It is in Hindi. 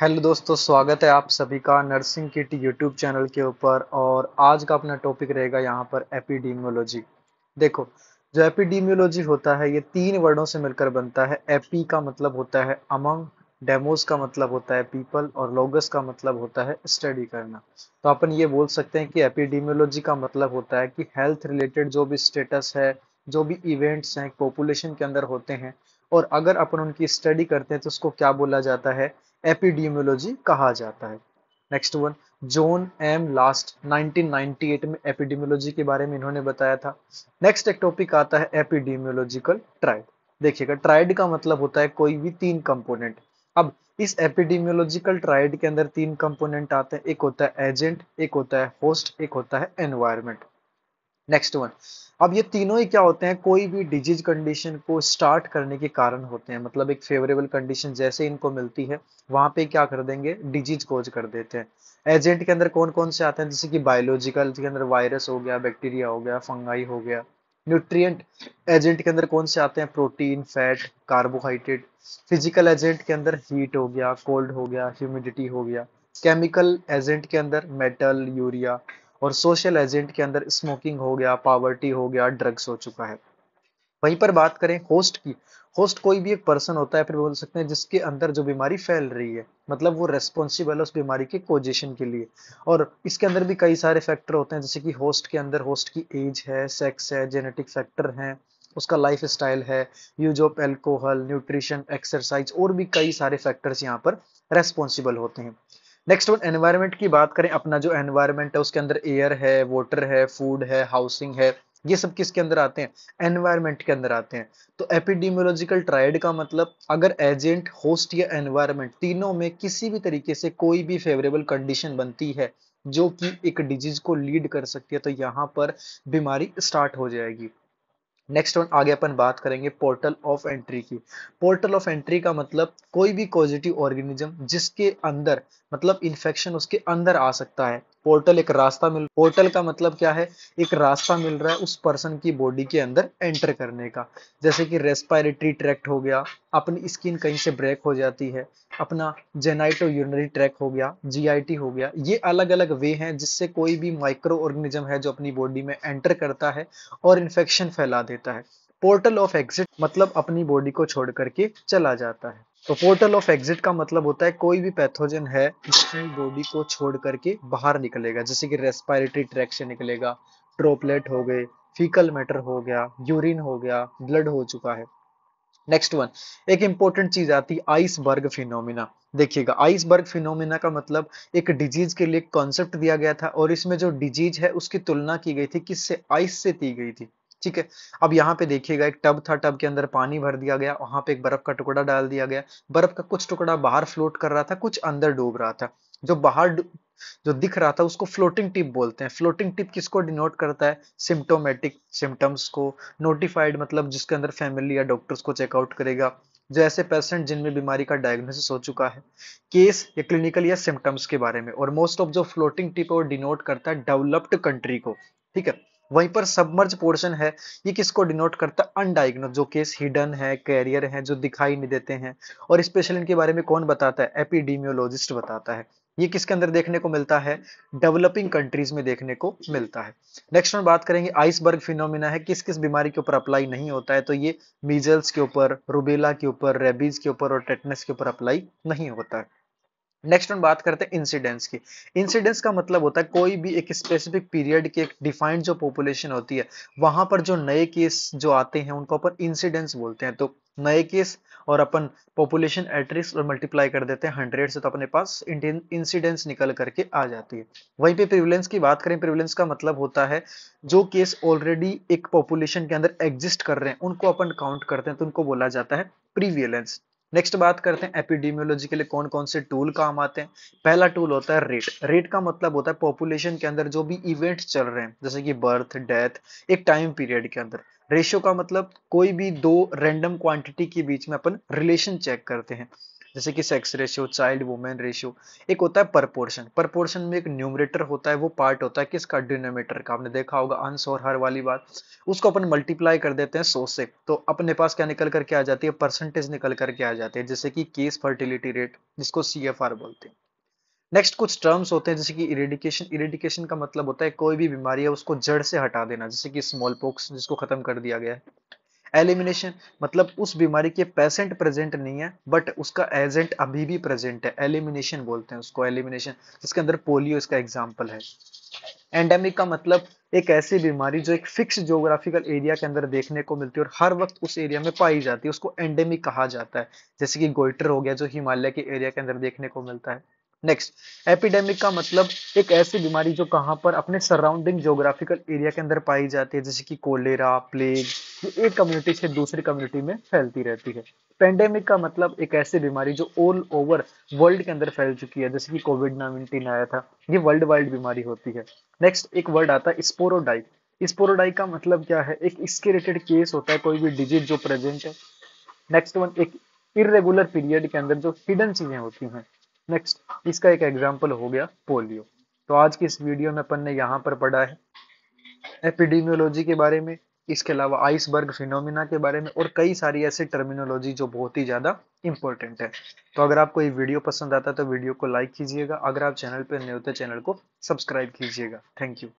हेलो दोस्तों स्वागत है आप सभी का नर्सिंग किट यूट्यूब चैनल के ऊपर और आज का अपना टॉपिक रहेगा यहाँ पर एपिडीमियोलॉजी देखो जो एपिडीमियोलॉजी होता है ये तीन वर्डों से मिलकर बनता है एपी का मतलब होता है अमंग डेमोस का मतलब होता है पीपल और लोगस का मतलब होता है स्टडी करना तो अपन ये बोल सकते हैं कि एपिडीमियोलॉजी का मतलब होता है कि हेल्थ रिलेटेड जो भी स्टेटस है जो भी इवेंट्स हैं पॉपुलेशन के अंदर होते हैं और अगर अपन उनकी स्टडी करते हैं तो उसको क्या बोला जाता है एपिडीमियोलॉजी कहा जाता है next one John M last 1998 में एपिडीमियोलॉजी के बारे में इन्होंने बताया था नेक्स्ट एक टॉपिक आता है एपिडीमियोलॉजिकल ट्राइड देखिएगा ट्राइड का मतलब होता है कोई भी तीन कंपोनेंट अब इस एपिडीमियोलॉजिकल ट्राइड के अंदर तीन कंपोनेंट आते हैं एक होता है एजेंट एक होता है होस्ट एक होता है एनवायरमेंट नेक्स्ट वन अब ये तीनों ही क्या होते हैं कोई भी डिजीज कंडीशन को स्टार्ट करने के कारण होते हैं मतलब एक फेवरेबल कंडीशन जैसे इनको मिलती है वहां पे क्या कर देंगे डिजीज कोज कर देते हैं एजेंट के अंदर कौन कौन से आते हैं जैसे कि बायोलॉजिकल के अंदर वायरस हो गया बैक्टीरिया हो गया फंगाई हो गया न्यूट्रियट एजेंट के अंदर कौन से आते हैं protein fat carbohydrate physical agent के अंदर हीट हो गया कोल्ड हो गया ह्यूमिडिटी हो गया केमिकल एजेंट के अंदर मेटल यूरिया और सोशल एजेंट के अंदर स्मोकिंग हो गया पावर्टी हो गया ड्रग्स हो चुका है वहीं पर बात करें होस्ट की होस्ट कोई भी एक पर्सन होता है फिर बोल सकते हैं जिसके अंदर जो बीमारी फैल रही है मतलब वो रेस्पॉन्सिबल है उस बीमारी के कोजेशन के लिए और इसके अंदर भी कई सारे फैक्टर होते हैं जैसे कि होस्ट के अंदर होस्ट की एज है सेक्स है जेनेटिक फैक्टर हैं उसका लाइफ स्टाइल है use of alcohol nutrition exercise और भी कई सारे फैक्टर्स यहाँ पर रेस्पॉन्सिबल होते हैं नेक्स्ट वन एनवायरमेंट की बात करें अपना जो एनवायरमेंट है उसके अंदर एयर है वाटर है फूड है हाउसिंग है ये सब किसके अंदर आते हैं एनवायरमेंट के अंदर आते हैं तो एपिडेमियोलॉजिकल ट्रायड का मतलब अगर एजेंट होस्ट या एनवायरमेंट तीनों में किसी भी तरीके से कोई भी फेवरेबल कंडीशन बनती है जो कि एक डिजीज को लीड कर सकती है तो यहाँ पर बीमारी स्टार्ट हो जाएगी नेक्स्ट वन आगे अपन बात करेंगे पोर्टल ऑफ एंट्री की पोर्टल ऑफ एंट्री का मतलब कोई भी पॉजिटिव ऑर्गेनिज्म जिसके अंदर मतलब इन्फेक्शन उसके अंदर आ सकता है पोर्टल एक रास्ता मिल पोर्टल का मतलब क्या है एक रास्ता मिल रहा है उस पर्सन की बॉडी के अंदर एंटर करने का जैसे कि रेस्पायरेटरी ट्रैक्ट हो गया अपनी स्किन कहीं से ब्रेक हो जाती है अपना जेनाइटो यूनरी ट्रैक हो गया जीआईटी हो गया ये अलग अलग वे हैं जिससे कोई भी माइक्रो ऑर्गेनिज्म है जो अपनी बॉडी में एंटर करता है और इन्फेक्शन फैला देता है पोर्टल ऑफ एग्जिट मतलब अपनी बॉडी को छोड़ करके चला जाता है तो पोर्टल ऑफ एग्जिट का मतलब होता है कोई भी पैथोजन है जिससे बॉडी को छोड़ करके बाहर निकलेगा जैसे कि रेस्पायरेटरी ट्रैक से निकलेगा ड्रोपलेट हो गए फीकल मैटर हो गया यूरिन हो गया ब्लड हो चुका है नेक्स्ट वन एक इंपॉर्टेंट चीज आती है आइसबर्ग फिनोमिना देखिएगा आइसबर्ग फिनोमिना का मतलब एक डिजीज के लिए कॉन्सेप्ट दिया गया था और इसमें जो डिजीज है उसकी तुलना की गई थी किससे आइस से की गई थी ठीक है अब यहाँ पे देखिएगा एक टब था टब के अंदर पानी भर दिया गया वहां पे एक बर्फ का टुकड़ा डाल दिया गया बर्फ का कुछ टुकड़ा बाहर फ्लोट कर रहा था कुछ अंदर डूब रहा था जो बाहर जो दिख रहा था उसको फ्लोटिंग टिप बोलते हैं फ्लोटिंग टिप किसको डिनोट करता है सिम्टोमेटिक सिम्टम्स को नोटिफाइड मतलब जिसके अंदर फैमिली या डॉक्टर्स को चेकआउट करेगा जो ऐसे पेशेंट जिनमें बीमारी का डायग्नोसिस हो चुका है केस या क्लिनिकल या सिम्टम्स के बारे में और मोस्ट ऑफ जो फ्लोटिंग टिप है वो डिनोट करता है डेवलप्ड कंट्री को ठीक है वहीं पर सबमर्ज पोर्शन है ये किसको डिनोट करता है अनडाइग्नोज जो केस हिडन है कैरियर है जो दिखाई नहीं देते हैं और स्पेशल इनके बारे में कौन बताता है एपिडीमियोलॉजिस्ट बताता है ये किसके अंदर देखने को मिलता है डेवलपिंग कंट्रीज में देखने को मिलता है नेक्स्ट हम बात करेंगे आइसबर्ग फिनोमिना है किस किस बीमारी के ऊपर अप्लाई नहीं होता है तो ये मीजल्स के ऊपर रूबेला के ऊपर रेबीज के ऊपर और टेटनस के ऊपर अप्लाई नहीं होता है नेक्स्ट हम बात करते हैं इंसिडेंस की इंसिडेंस का मतलब होता है कोई भी एक स्पेसिफिक पीरियड की एक डिफाइंड जो पॉपुलेशन होती है वहां पर जो नए केस जो आते हैं उनको अपन इंसिडेंस बोलते हैं तो नए केस और अपन पॉपुलेशन एट्रिक्स और मल्टीप्लाई कर देते हैं हंड्रेड से तो अपने पास इंसिडेंस निकल करके आ जाती है वहीं पे प्रिविलेंस की बात करें प्रिविलेंस का मतलब होता है जो केस ऑलरेडी एक पॉपुलेशन के अंदर एग्जिस्ट कर रहे हैं उनको अपन काउंट करते हैं तो उनको बोला जाता है प्रीवियलेंस नेक्स्ट बात करते हैं एपिडेमियोलॉजी के लिए कौन कौन से टूल काम आते हैं पहला टूल होता है रेट रेट का मतलब होता है पॉपुलेशन के अंदर जो भी इवेंट्स चल रहे हैं जैसे कि बर्थ डेथ एक टाइम पीरियड के अंदर रेशियो का मतलब कोई भी दो रैंडम क्वांटिटी के बीच में अपन रिलेशन चेक करते हैं जैसे कि sex ratio child women ratio एक होता है परपोर्शन परपोर्शन में एक न्यूमरेटर होता है वो पार्ट होता है किसका डिनोमेटर का आपने देखा होगा अंश और हर वाली बात उसको अपन मल्टीप्लाई कर देते हैं सौ से तो अपने पास क्या निकल करके आ जाती है परसेंटेज निकल करके आ जाती है जैसे कि केस फर्टिलिटी रेट जिसको सी बोलते हैं नेक्स्ट कुछ टर्म्स होते हैं जैसे कि इरेडिकेशन इरेडिकेशन का मतलब होता है कोई भी बीमारी है उसको जड़ से हटा देना जैसे कि स्मॉल पॉक्स जिसको खत्म कर दिया गया है एलिमिनेशन मतलब उस बीमारी के पेशेंट प्रेजेंट नहीं है बट उसका एजेंट अभी भी प्रेजेंट है एलिमिनेशन बोलते हैं उसको एलिमिनेशन जिसके अंदर पोलियो इसका एग्जाम्पल है एंडेमिक का मतलब एक ऐसी बीमारी जो एक फिक्स जोग्राफिकल एरिया के अंदर देखने को मिलती है और हर वक्त उस एरिया में पाई जाती है उसको एंडेमिक कहा जाता है जैसे कि गोइटर हो गया जो हिमालय के एरिया के अंदर देखने को मिलता है नेक्स्ट एपिडेमिक का मतलब एक ऐसी बीमारी जो कहाँ पर अपने सराउंडिंग जोग्राफिकल एरिया के अंदर पाई जाती है जैसे कि कोलेरा प्लेग ये एक कम्युनिटी से दूसरी कम्युनिटी में फैलती रहती है पेंडेमिक का मतलब एक ऐसी बीमारी जो ऑल ओवर वर्ल्ड के अंदर फैल चुकी है जैसे कि कोविड नाइनटीन आया था ये वर्ल्ड वाइड बीमारी होती है नेक्स्ट एक वर्ड आता है स्पोरोडाइक स्पोरोडाइक का मतलब क्या है एक इसके रिलेटेड केस होता है कोई भी डिजीज जो प्रेजेंट है नेक्स्ट वन एक इरेगुलर पीरियड के अंदर जो हिडन चीजें होती हैं नेक्स्ट इसका एक एग्जाम्पल हो गया पोलियो तो आज की इस वीडियो में अपन ने यहाँ पर पढ़ा है एपिडीमियोलॉजी के बारे में इसके अलावा आइसबर्ग फिनोमिना के बारे में और कई सारी ऐसी टर्मिनोलॉजी जो बहुत ही ज़्यादा इंपॉर्टेंट है तो अगर आपको ये वीडियो पसंद आता है तो वीडियो को लाइक कीजिएगा अगर आप चैनल पर नए होते तो चैनल को सब्सक्राइब कीजिएगा थैंक यू